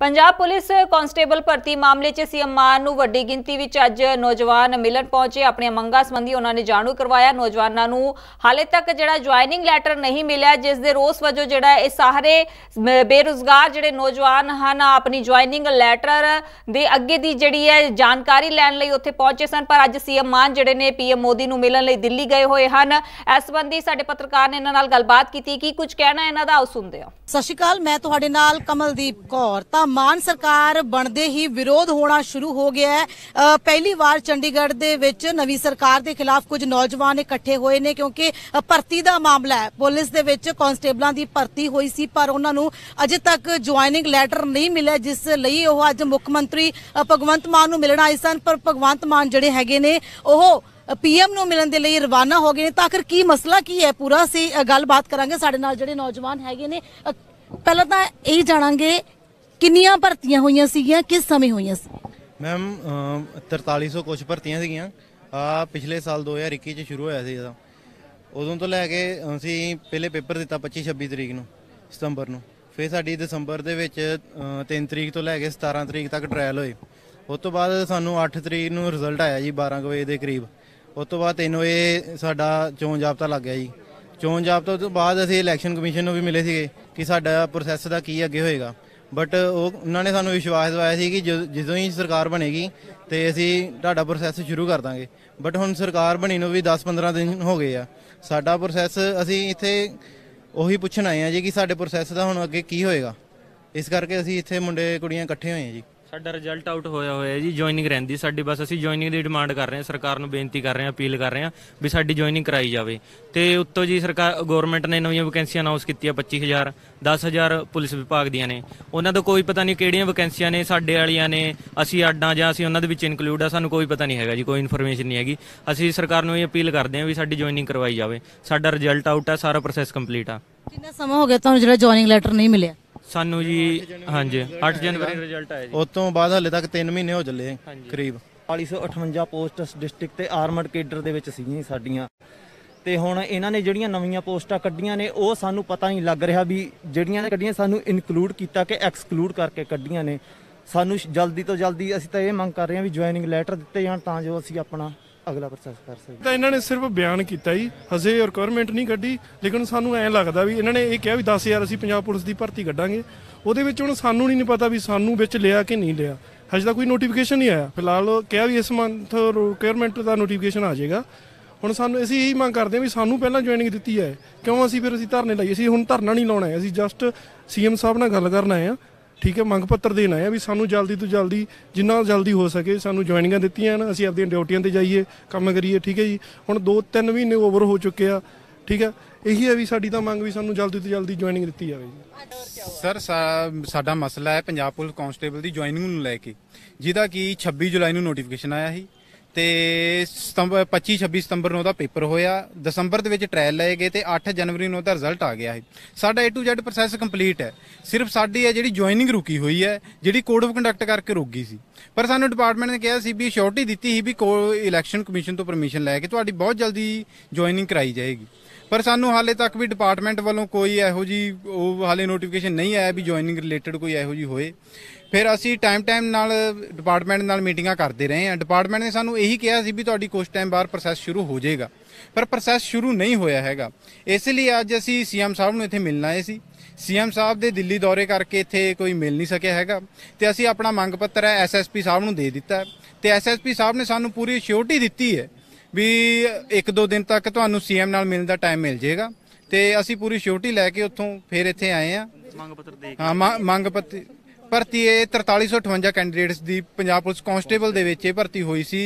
Punjab police constable ਭਰਤੀ ਮਾਮਲੇ 'ਚ ਸੀਐਮ ਮਾਨ ਨੂੰ ਵੱਡੀ ਗਿਣਤੀ ਵਿੱਚ ਅੱਜ ਨੌਜਵਾਨ ਮਿਲਣ ਪਹੁੰਚੇ ਆਪਣੇ ਮੰਗਾਂ ਸੰਬੰਧੀ ਉਹਨਾਂ ਨੇ ਜਾਣੂ ਕਰਵਾਇਆ ਨੌਜਵਾਨਾਂ ਨੂੰ ਹਾਲੇ ਤੱਕ ਜਿਹੜਾ ਜੁਆਇਨਿੰਗ ਲੈਟਰ ਨਹੀਂ ਮਿਲਿਆ ਜਿਸ ਦੇ ਰੋਸ ਵਜੋਂ ਜਿਹੜਾ ਇਹ ਸਾਰੇ ਬੇਰੁਜ਼ਗਾਰ ਜਿਹੜੇ ਨੌਜਵਾਨ ਹਨ ਆਪਣੀ ਜੁਆਇਨਿੰਗ ਲੈਟਰ ਦੇ ਅੱਗੇ ਦੀ ਜਿਹੜੀ ਹੈ ਜਾਣਕਾਰੀ ਲੈਣ ਲਈ ਉੱਥੇ ਪਹੁੰਚੇ ਸਨ ਪਰ ਅੱਜ ਸੀਐਮ ਮਾਨ ਜਿਹੜੇ ਨੇ ਪੀਐਮ ਮੋਦੀ ਨੂੰ ਮਿਲਣ ਲਈ ਦਿੱਲੀ ਗਏ ਹੋਏ ਹਨ ਇਸ ਸੰਬੰਧੀ ਸਾਡੇ ਪੱਤਰਕਾਰ ਨੇ ਇਹਨਾਂ ਨਾਲ ਗੱਲਬਾਤ ਕੀਤੀ ਕਿ ਕੁਝ ਕਹਿਣਾ ਇਹਨਾਂ ਦਾ ਸੁਣਦੇ ਹਾਂ ਸਤਿ ਸ਼੍ਰੀ ਅਕਾਲ ਮੈਂ ਤੁਹਾਡੇ ਨਾਲ ਕਮਲਦੀਪ ਕੌਰ ਤਾਂ ਮਾਨ ਸਰਕਾਰ ਬਣਦੇ ਹੀ ਵਿਰੋਧ ਹੋਣਾ ਸ਼ੁਰੂ ਹੋ ਗਿਆ ਹੈ ਪਹਿਲੀ ਵਾਰ ਚੰਡੀਗੜ੍ਹ ਦੇ ਵਿੱਚ ਨਵੀਂ ਸਰਕਾਰ ਦੇ ਖਿਲਾਫ ਕੁਝ ਨੌਜਵਾਨ ਇਕੱਠੇ ਹੋਏ ਨੇ ਕਿਉਂਕਿ ਭਰਤੀ ਦਾ ਮਾਮਲਾ ਹੈ ਪੁਲਿਸ ਦੇ ਵਿੱਚ ਕਨਸਟੇਬਲਾਂ ਦੀ ਭਰਤੀ ਹੋਈ ਸੀ ਪਰ ਉਹਨਾਂ ਨੂੰ ਅਜੇ ਤੱਕ ਜੁਆਇਨਿੰਗ ਲੈਟਰ ਨਹੀਂ ਮਿਲਿਆ ਜਿਸ ਲਈ ਉਹ ਅੱਜ ਮੁੱਖ ਮੰਤਰੀ ਭਗਵੰਤ ਮਾਨ ਨੂੰ ਮਿਲਣ ਆਏ ਸਨ ਪਰ ਭਗਵੰਤ ਮਾਨ ਜਿਹੜੇ ਹੈਗੇ ਨੇ ਉਹ ਪੀਐਮ ਨੂੰ ਮਿਲਣ ਦੇ ਲਈ ਰਵਾਨਾ ਹੋ ਗਏ ਨੇ ਤਾਂ ਅਖਰ ਕੀ ਮਸਲਾ ਕੀ ਹੈ ਪੂਰਾ ਸੀ ਗੱਲਬਾਤ ਕਰਾਂਗੇ ਸਾਡੇ ਨਾਲ ਜਿਹੜੇ ਨੌਜਵਾਨ ਹੈਗੇ ਨੇ ਪਹਿਲਾਂ ਤਾਂ ਇਹ ਜਾਣਾਂਗੇ ਕਿੰਨੀਆਂ ਭਰਤੀਆਂ ਹੋਈਆਂ ਸੀਗੀਆਂ ਕਿਸ ਸਮੇਂ ਹੋਈਆਂ ਸੀ ਮੈਮ 4300 ਕੁਝ ਭਰਤੀਆਂ ਸੀਗੀਆਂ ਆ ਪਿਛਲੇ ਸਾਲ 2021 ਚ ਸ਼ੁਰੂ ਹੋਇਆ ਸੀ ਇਹਦਾ ਉਦੋਂ ਤੋਂ ਲੈ ਕੇ ਅਸੀਂ ਪਹਿਲੇ ਪੇਪਰ ਦਿੱਤਾ 25 26 ਤਰੀਕ ਨੂੰ ਸਤੰਬਰ ਨੂੰ ਫਿਰ ਸਾਡੀ ਦਸੰਬਰ ਦੇ ਵਿੱਚ 3 ਤਰੀਕ ਤੋਂ ਲੈ ਕੇ 17 ਤਰੀਕ ਤੱਕ ਟ੍ਰਾਇਲ ਹੋਏ ਉਸ ਤੋਂ ਬਾਅਦ ਸਾਨੂੰ 8 ਤਰੀਕ ਨੂੰ ਰਿਜ਼ਲਟ ਆਇਆ ਜੀ 12 ਵਜੇ ਦੇ ਕਰੀਬ ਉਸ ਤੋਂ ਬਾਅਦ ਇਹਨੂੰ ਇਹ ਸਾਡਾ ਚੋਣ ਜਾਬਤਾ ਲੱਗ ਗਿਆ ਜੀ ਚੋਣ ਜਾਬਤਾ ਤੋਂ ਬਾਅਦ ਅਸੀਂ ਇਲੈਕਸ਼ਨ ਕਮਿਸ਼ਨ ਨੂੰ ਵੀ ਮਿਲੇ ਸੀਗੇ ਕਿ ਸਾਡਾ ਪ੍ਰੋਸੈਸ ਦਾ ਕੀ ਅੱਗੇ ਹੋਏਗਾ ਬਟ ਉਹ ਉਹਨਾਂ ਨੇ ਸਾਨੂੰ ਵਿਸ਼ਵਾਸ ਦਿਵਾਇਆ ਸੀ ਕਿ ਜਦੋਂ ਹੀ ਸਰਕਾਰ ਬਣੇਗੀ ਤੇ ਅਸੀਂ ਤੁਹਾਡਾ ਪ੍ਰੋਸੈਸ ਸ਼ੁਰੂ ਕਰ ਦਾਂਗੇ ਬਟ ਹੁਣ ਸਰਕਾਰ ਬਣੀ ਨੂੰ ਵੀ 10-15 ਦਿਨ ਹੋ ਗਏ ਆ ਸਾਡਾ ਪ੍ਰੋਸੈਸ ਅਸੀਂ ਇੱਥੇ ਉਹੀ ਪੁੱਛਣ ਆਏ ਆ ਜੀ ਕਿ ਸਾਡੇ ਪ੍ਰੋਸੈਸ ਦਾ ਹੁਣ ਅੱਗੇ ਕੀ ਹੋਏਗਾ ਇਸ ਕਰਕੇ ਅਸੀਂ ਇੱਥੇ ਮੁੰਡੇ ਕੁੜੀਆਂ ਇਕੱਠੇ ਹੋਏ ਆ ਜੀ ਸਾਡਾ ਰਿਜ਼ਲਟ ਆਊਟ ਹੋਇਆ ਹੋਇਆ ਜੀ ਜੁਆਇਨਿੰਗ ਰਹਿੰਦੀ ਸਾਡੀ ਬਸ ਅਸੀਂ ਜੁਆਇਨਿੰਗ ਦੀ ਡਿਮਾਂਡ ਕਰ ਰਹੇ ਹਾਂ ਸਰਕਾਰ ਨੂੰ ਬੇਨਤੀ ਕਰ ਰਹੇ ਹਾਂ ਅਪੀਲ ਕਰ ਰਹੇ ਹਾਂ ਵੀ ਸਾਡੀ ਜੁਆਇਨਿੰਗ ਕਰਾਈ ਜਾਵੇ ਤੇ ਉੱਤੋਂ ਜੀ ਸਰਕਾਰ ਗਵਰਨਮੈਂਟ ਨੇ ਨਵੀਆਂ ਵੈਕੈਂਸੀਆਂ ਅਨਾਉਂਸ ਕੀਤੀਆਂ 25000 10000 ਪੁਲਿਸ ਵਿਭਾਗ ਦੀਆਂ ਨੇ ਉਹਨਾਂ ਦਾ ਕੋਈ ਪਤਾ ਨਹੀਂ ਕਿਹੜੀਆਂ ਵੈਕੈਂਸੀਆਂ ਨੇ ਸਾਡੇ ਵਾਲੀਆਂ ਨੇ ਅਸੀਂ ਅੱਡਾਂ ਜਾਂ ਅਸੀਂ ਉਹਨਾਂ ਦੇ ਵਿੱਚ ਇਨਕਲੂਡ ਆ ਸਾਨੂੰ ਕੋਈ ਪਤਾ ਨਹੀਂ ਹੈਗਾ ਜੀ ਕੋਈ ਇਨਫੋਰਮੇਸ਼ਨ ਨਹੀਂ ਹੈਗੀ ਅਸੀਂ ਸਰਕਾਰ ਨੂੰ ਇਹ ਅਪੀਲ ਕਰਦੇ ਹਾਂ ਵੀ ਸਾਡੀ ਜੁਆਇਨਿੰਗ ਕਰਵਾਈ ਜਾਵੇ ਸਾਡਾ ਰਿਜ਼ਲਟ ਆਊਟ ਆ ਸਾਰਾ ਪ੍ਰੋਸੈਸ ਕੰਪਲੀਟ ਆ ਕਿੰਨਾ ਸਮਾਂ ਹੋ ਗਿਆ ਤੁਹਾਨੂੰ ਜਿਹੜਾ ਜੁਆਇਨਿੰਗ ਲੈਟਰ ਨਹੀਂ ਮਿਲਿਆ ਸਾਨੂੰ ਜੀ ਹਾਂਜੀ 8 ਜਨਵਰੀ ਰਿਜ਼ਲਟ ਆਇਆ ਜੀ ਉਸ ਤੋਂ ਬਾਅਦ ਹਲੇ ਤੱਕ 3 ਮਹੀਨੇ ਹੋ ਚੱਲੇ ਕਰੀਬ 4458 ਪੋਸਟਸ ਡਿਸਟ੍ਰਿਕਟ ਤੇ ਆਰਮਡ ਕੇਡਰ ਦੇ ਵਿੱਚ ਸੀਗੀਆਂ ਸਾਡੀਆਂ ਤੇ ਹੁਣ ਇਹਨਾਂ ਨੇ ਜਿਹੜੀਆਂ ਨਵੀਆਂ ਪੋਸਟਾਂ ਕੱਢੀਆਂ ਨੇ ਉਹ ਸਾਨੂੰ ਪਤਾ ਨਹੀਂ ਲੱਗ ਰਿਹਾ ਵੀ ਜਿਹੜੀਆਂ ਕੱਢੀਆਂ ਸਾਨੂੰ ਇਨਕਲੂਡ ਕੀਤਾ ਕਿ ਐਕਸਕਲੂਡ ਕਰਕੇ ਕੱਢੀਆਂ ਨੇ ਸਾਨੂੰ ਜਲਦੀ ਤੋਂ ਜਲਦੀ ਅਸੀਂ ਤਾਂ ਇਹ ਮੰਗ ਕਰ ਰਹੇ ਹਾਂ ਵੀ ਜੁਆਇਨਿੰਗ ਲੈਟਰ ਦਿੱਤੇ ਜਾਣ ਤਾਂ ਜੋ ਅਸੀਂ ਆਪਣਾ ਅਗਲਾ ਪ੍ਰੋਸੈਸ ਕਰ ਸਕਦੇ ਤਾਂ ਇਹਨਾਂ ਨੇ ਸਿਰਫ ਬਿਆਨ ਕੀਤਾ ਹੀ ਹਜੇ ਰਿਕੁਆਇਰਮੈਂਟ ਨਹੀਂ ਕੱਢੀ ਲੇਕਿਨ ਸਾਨੂੰ ਐਂ ਲੱਗਦਾ ਵੀ ਇਹਨਾਂ ਨੇ ਇਹ ਕਿਹਾ ਵੀ 10000 ਅਸੀਂ ਪੰਜਾਬ ਪੁਲਿਸ ਦੀ ਭਰਤੀ ਕੱਢਾਂਗੇ ਉਹਦੇ ਵਿੱਚ ਹੁਣ ਸਾਨੂੰ ਨਹੀਂ ਪਤਾ ਵੀ ਸਾਨੂੰ ਵਿੱਚ ਲਿਆ ਕਿ ਨਹੀਂ ਲਿਆ ਹਜੇ ਤਾਂ ਕੋਈ ਨੋਟੀਫਿਕੇਸ਼ਨ ਨਹੀਂ ਆਇਆ ਫਿਲਹਾਲ ਕਿਹਾ ਵੀ ਇਸ ਮੰਥ ਰਿਕੁਆਇਰਮੈਂਟ ਦਾ ਨੋਟੀਫਿਕੇਸ਼ਨ ਆ ਜਾਏਗਾ ਹੁਣ ਸਾਨੂੰ ਅਸੀਂ ਇਹੀ ਮੰਗ ਕਰਦੇ ਹਾਂ ਵੀ ਸਾਨੂੰ ਪਹਿਲਾਂ ਜੁਆਇਨਿੰਗ ਦਿੱਤੀ ਜਾਏ ਕਿਉਂ ਅਸੀਂ ਫਿਰ ਅਸੀਂ ਧਰਨੇ ਲਾਈਏ ਅਸੀਂ ਹੁਣ ਧਰਨਾ ਨਹੀਂ ਲਾਉਣਾ ਹੈ ਅਸੀਂ ਜਸਟ ਸੀਐਮ ਸਾਹਿਬ ਨਾਲ ਗੱਲ ਕਰਨ ਆਏ ਆ ਠੀਕ ਹੈ ਮੰਗ ਪੱਤਰ ਦੇਣ ਆਏ ਆ ਵੀ ਸਾਨੂੰ ਜਲਦੀ ਤੋਂ ਜਲਦੀ ਜਿੰਨਾ ਜਲਦੀ ਹੋ ਸਕੇ ਸਾਨੂੰ ਜੁਆਇਨਿੰਗਾਂ ਦਿੱਤੀਆਂ ਹਨ ਅਸੀਂ ਆਪਣੀਆਂ ਡਿਊਟੀਆਂ ਤੇ ਜਾਈਏ ਕੰਮ ਕਰੀਏ ਠੀਕ ਹੈ ਜੀ ਹੁਣ 2-3 ਮਹੀਨੇ ਓਵਰ ਹੋ ਚੁੱਕੇ ਆ ਠੀਕ ਹੈ ਇਹੀ ਹੈ ਵੀ ਸਾਡੀ ਤਾਂ ਮੰਗ ਵੀ ਸਾਨੂੰ ਜਲਦੀ ਤੋਂ ਜਲਦੀ ਜੁਆਇਨਿੰਗ ਦਿੱਤੀ ਜਾਵੇ ਜੀ ਸਰ ਸਾਡਾ ਮਸਲਾ ਹੈ ਪੰਜਾਬ ਪੁਲਿਸ ਕਾਂਸਟੇਬਲ ਦੀ ਜੁਆਇਨਿੰਗ ਨੂੰ ਲੈ ਕੇ ਜਿਹਦਾ ਕਿ 26 ਜੁਲਾਈ ਨੂੰ ਨੋਟੀਫਿਕੇਸ਼ਨ ਆਇਆ ਸੀ ਤੇ ਸਤੰਬਰ 25 26 ਸਤੰਬਰ ਨੂੰ ਉਹਦਾ ਪੇਪਰ ਹੋਇਆ ਦਸੰਬਰ ਦੇ ਵਿੱਚ ਟ੍ਰਾਇਲ ਲਏ ਗਏ ਤੇ 8 ਜਨਵਰੀ ਨੂੰ ਉਹਦਾ ਰਿਜ਼ਲਟ ਆ ਗਿਆ ਹੈ ਸਾਡਾ A to Z process complete ਹੈ ਸਿਰਫ ਸਾਡੀ ਹੈ ਜਿਹੜੀ ਜੁਆਇਨਿੰਗ ਰੁਕੀ ਹੋਈ ਹੈ ਜਿਹੜੀ ਕੋਡ ਆਫ ਕੰਡਕਟ ਕਰਕੇ ਰੁਕ ਗਈ ਸੀ ਪਰ ਸਾਨੂੰ ਡਿਪਾਰਟਮੈਂਟ ਨੇ ਕਿਹਾ ਸੀ ਵੀ ਸ਼ੋਰਟੀ ਦਿੱਤੀ ਸੀ ਵੀ ਇਲੈਕਸ਼ਨ ਕਮਿਸ਼ਨ ਤੋਂ ਪਰਮਿਸ਼ਨ ਲੈ ਕੇ ਤੁਹਾਡੀ ਬਹੁਤ ਜਲਦੀ ਜੁਆਇਨਿੰਗ ਕਰਾਈ ਜਾਏਗੀ ਪਰ ਸਾਨੂੰ ਹਾਲੇ ਤੱਕ ਵੀ ਡਿਪਾਰਟਮੈਂਟ ਵੱਲੋਂ ਕੋਈ ਇਹੋ ਜੀ ਉਹ ਹਾਲੇ ਨੋਟੀਫਿਕੇਸ਼ਨ ਨਹੀਂ ਆਇਆ ਵੀ ਜੁਆਇਨਿੰਗ ਰਿਲੇਟਡ ਕੋਈ ਇਹੋ ਜੀ ਹੋਏ ਫਿਰ ਅਸੀਂ ਟਾਈਮ ਟਾਈਮ ਨਾਲ ਡਿਪਾਰਟਮੈਂਟ ਨਾਲ ਮੀਟਿੰਗਾਂ ਕਰਦੇ ਰਹੇ ਹਾਂ ਡਿਪਾਰਟਮੈਂਟ ਨੇ ਸਾਨੂੰ ਇਹੀ ਕਿਹਾ ਸੀ ਵੀ ਤੁਹਾਡੀ ਕੁਝ ਟਾਈਮ ਬਾਅਦ ਪ੍ਰੋਸੈਸ ਸ਼ੁਰੂ ਹੋ ਜਾਏਗਾ ਪਰ ਪ੍ਰੋਸੈਸ ਸ਼ੁਰੂ ਨਹੀਂ ਹੋਇਆ ਹੈਗਾ ਇਸ ਲਈ ਅੱਜ ਅਸੀਂ ਸੀਐਮ ਸਾਹਿਬ ਨੂੰ ਇੱਥੇ ਮਿਲਣ ਆਏ ਸੀ ਸੀਐਮ ਸਾਹਿਬ ਦੇ ਦਿੱਲੀ ਦੌਰੇ ਕਰਕੇ ਇੱਥੇ ਕੋਈ ਮਿਲ ਨਹੀਂ ਸਕਿਆ ਹੈਗਾ ਤੇ ਅਸੀਂ ਆਪਣਾ ਮੰਗ ਪੱਤਰ ਹੈ ਐਸਐਸਪੀ ਸਾਹਿਬ ਨੂੰ ਦੇ ਦਿੱਤਾ ਤੇ ਐਸਐਸਪੀ ਸਾਹਿਬ ਨੇ ਸਾਨੂੰ ਪੂਰੀ ਸ਼ਿਓਰਟੀ ਦਿੱਤੀ ਹੈ ਵੀ ਇੱਕ ਦੋ ਦਿਨ ਤੱਕ ਤੁਹਾਨੂੰ ਸੀਐਮ ਨਾਲ ਮਿਲਣ ਦਾ ਟਾਈਮ ਮਿਲ ਜਾਏਗਾ ਤੇ ਅਸੀਂ ਪੂਰੀ ਸ਼ਿਓਰਟੀ ਲੈ ਕੇ ਉੱਥੋਂ ਫਿਰ ਇੱਥੇ ਆਏ ਆ ਮੰਗ ਪੱਤਰ ਦੇ ਕੇ ਹਾਂ ਮੰਗ ਪੱਤਰ ਭਰਤੀ ਇਹ 4358 ਕੈਂਡੀਡੇਟਸ ਦੀ ਪੰਜਾਬ ਪੁਲਿਸ ਕਾਂਸਟੇਬਲ ਦੇ ਵਿੱਚ ਇਹ ਭਰਤੀ ਹੋਈ ਸੀ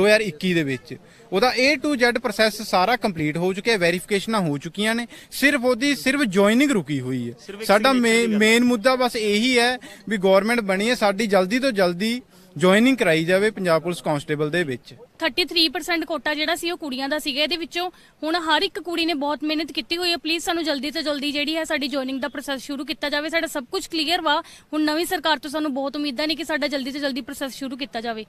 2021 ਦੇ ਵਿੱਚ ਉਹਦਾ A to Z ਪ੍ਰੋਸੈਸ ਸਾਰਾ ਕੰਪਲੀਟ ਹੋ ਚੁੱਕਿਆ ਵੈਰੀਫਿਕੇਸ਼ਨਾਂ ਹੋ ਚੁੱਕੀਆਂ ਨੇ ਸਿਰਫ ਉਹਦੀ ਸਿਰਫ ਜੁਆਇਨਿੰਗ ਰੁਕੀ ਹੋਈ ਹੈ ਸਾਡਾ ਮੇਨ ਮੁੱਦਾ ਬਸ ਇਹੀ ਹੈ ਵੀ ਗਵਰਨਮੈਂਟ ਬਣੀ ਹੈ ਸਾਡੀ ਜਲਦੀ ਤੋਂ ਜਲਦੀ ਜੁਆਇਨਿੰਗ ਕਰਾਈ ਜਾਵੇ ਪੰਜਾਬ ਪੁਲਿਸ ਕਾਂਸਟੇਬਲ ਦੇ ਵਿੱਚ 33% ਕੋਟਾ ਜਿਹੜਾ ਸੀ ਉਹ ਕੁੜੀਆਂ ਦਾ ਸੀਗਾ ਇਹਦੇ ਵਿੱਚੋਂ ਹੁਣ ਹਰ ਇੱਕ ਕੁੜੀ ਨੇ ਬਹੁਤ ਮਿਹਨਤ ਕੀਤੀ ਹੋਈ ਹੈ ਪਲੀਜ਼ ਸਾਨੂੰ ਜਲਦੀ ਤੋਂ ਜਲਦੀ ਜਿਹੜੀ ਹੈ ਸਾਡੀ ਜੁਆਇਨਿੰਗ ਦਾ ਪ੍ਰੋਸੈਸ ਸ਼ੁਰੂ ਕੀਤਾ ਜਾਵੇ ਸਾਡਾ ਸਭ ਕੁਝ ਕਲੀਅਰ ਵਾ ਹੁਣ ਨਵੀਂ ਸਰਕਾਰ ਤੋਂ ਸਾਨੂੰ ਬਹੁਤ ਉਮੀਦਾਂ ਨੇ ਕਿ ਸਾਡਾ ਜਲਦੀ ਤੋਂ ਜਲਦੀ ਪ੍ਰੋਸੈਸ ਸ਼ੁਰੂ ਕੀਤਾ ਜਾਵੇ